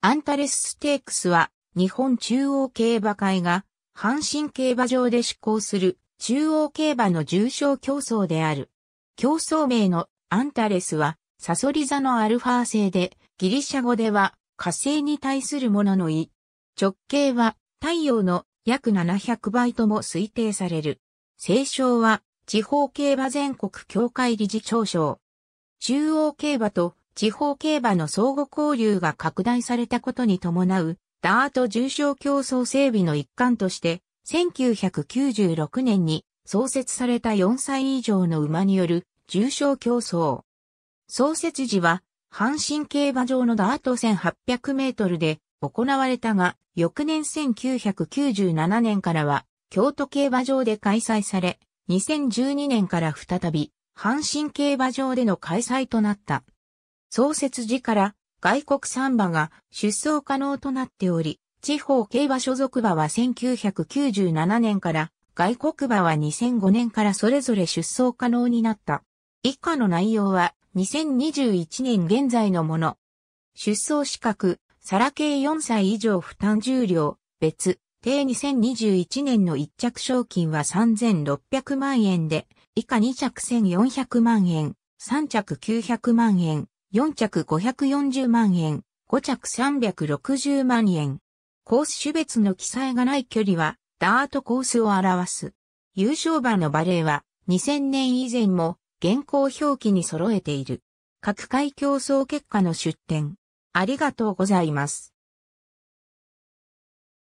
アンタレスステークスは、日本中央競馬会が、阪神競馬場で施行する、中央競馬の重賞競争である。競争名のアンタレスは、サソリ座のアルファ製で、ギリシャ語では、火星に対するものの意。直径は、太陽の約700倍とも推定される。聖称は、地方競馬全国協会理事長賞。中央競馬と地方競馬の相互交流が拡大されたことに伴う、ダート重賞競争整備の一環として、1996年に創設された4歳以上の馬による重賞競争。創設時は、阪神競馬場のダート1800メートルで行われたが、翌年1997年からは、京都競馬場で開催され、2012年から再び、阪神競馬場での開催となった。創設時から外国産馬が出走可能となっており、地方競馬所属馬は1997年から外国馬は2005年からそれぞれ出走可能になった。以下の内容は2021年現在のもの。出走資格、サラ系4歳以上負担重量、別、定2021年の1着賞金は3600万円で、以下2着1400万円、3着900万円、4着540万円、5着360万円。コース種別の記載がない距離は、ダートコースを表す。優勝馬のバレーは、2000年以前も、現行表記に揃えている。各回競争結果の出展。ありがとうございます。